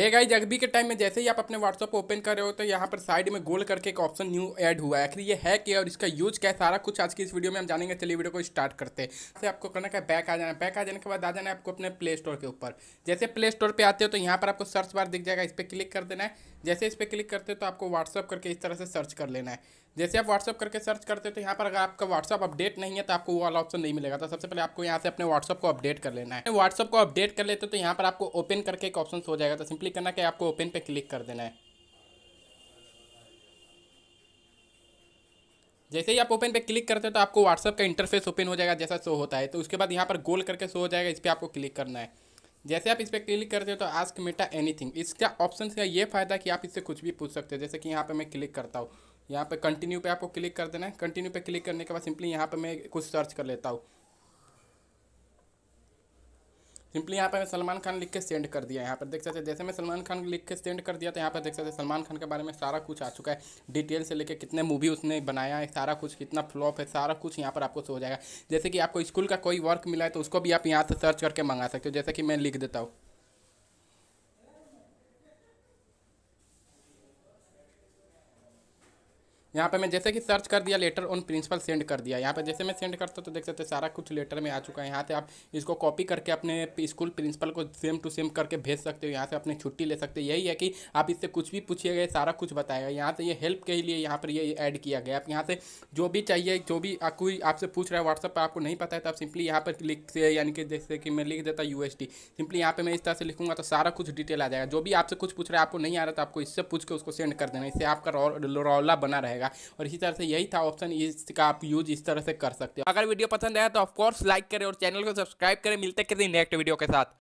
एक गाइज अरबी के टाइम में जैसे ही आप अपने व्हाट्सअप ओपन कर रहे हो तो यहाँ पर साइड में गोल करके एक ऑप्शन न्यू ऐड हुआ है आखिर ये है कि और इसका यूज क्या है सारा कुछ आज की इस वीडियो में हम जानेंगे चलिए वीडियो को स्टार्ट करते हैं तो आपको करना क्या बैक आ जाना है बैक आ जाने के बाद आ जाना है आपको अपने प्ले स्टोर के ऊपर जैसे प्ले स्टोर पर आते हो तो यहाँ पर आपको सर्च बार दिख जाएगा इस पर क्लिक कर देना है जैसे इस पर क्लिक करते हो तो आपको व्हाट्सअप करके इस तरह से सर्च कर लेना है जैसे आप व्हाट्सअप करके सर्च करते हो तो यहाँ पर अगर आपका व्हाट्सअप अपडेट नहीं है तो आपको वो वाला ऑप्शन नहीं मिलेगा तो सबसे पहले आपको यहाँ से अपने व्हाट्सअप को अपडेट कर लेना है व्हाट्सअप को अपडेट कर लेते हो तो यहाँ पर आपको ओपन करके एक ऑप्शन हो जाएगा तो सिंपली क्लिक करना कि आपको ओपन पे क्लिक कर देना है जैसे ही आप ओपन पे क्लिक करते हो तो आपको व्हाट्सअप का इंटरफेस ओपन हो जाएगा जैसा शो होता है तो उसके बाद यहाँ पर गोल करके शो हो जाएगा इस पर आपको क्लिक करना है जैसे आप इस पर क्लिक करते हो तो आस्क मेटा एनीथिंग इसका ऑप्शन का ये फ़ायदा कि आप इससे कुछ भी पूछ सकते हो जैसे कि यहाँ पर मैं क्लिक करता हूँ यहाँ पर कंटिन्यू पे आपको क्लिक कर देना है कंटिन्यू पे क्लिक करने के बाद सिंपली यहाँ पर मैं कुछ सर्च कर लेता हूँ सिंपली यहाँ पर सलमान खान लिख के सेंड कर दिया यहाँ पर देख सकते जैसे मैं सलमान खान लिख के सेंड कर दिया तो यहाँ पर देख सकते सलमान खान के बारे में सारा कुछ आ चुका है डिटेल से लेकर कितने मूवी उसने बनाया है सारा कुछ कितना फ्लॉप है सारा कुछ यहाँ पर आपको सो जाएगा जैसे कि आपको स्कूल का कोई वर्क मिला है तो उसको भी आप यहाँ से सर्च करके मंगा सकते हो जैसे कि मैं लिख देता हूँ यहाँ पे मैं जैसे कि सर्च कर दिया लेटर ऑन प्रिंसिपल सेंड कर दिया यहाँ पे जैसे मैं सेंड करता हूँ तो देख सकते सारा कुछ लेटर में आ चुका है यहाँ से आप इसको कॉपी करके अपने स्कूल प्रिंसिपल को सेम टू सेम करके भेज सकते हो यहाँ से अपने छुट्टी ले सकते हो यही है कि आप इससे कुछ भी पूछिएगा सारा कुछ बताएगा यहाँ से ये हेल्प के लिए यहाँ पर ये ऐड किया गया आप यहाँ से जो भी चाहिए जो भी कोई आपसे पूछ रहा है व्हाट्सअप पर आपको नहीं पता है तो आप सिंपली यहाँ पर लिख से यानी कि जैसे कि मैं लिख देता यू सिंपली यहाँ पर मैं इस तरह से लिखूंगा तो सारा कुछ डिटेल आ जाएगा जो भी आपसे कुछ पूछ रहा है आपको नहीं आ रहा तो आपको इससे पूछ के उसको सेंड कर देना इससे आपका रौला बना रहेगा जाएगा और इसी तरह से यही था ऑप्शन इसका आप यूज इस तरह से कर सकते हो अगर वीडियो पसंद आया तो ऑफकोर्स लाइक करें और चैनल को सब्सक्राइब करें मिलते किसी नेक्स्ट वीडियो के साथ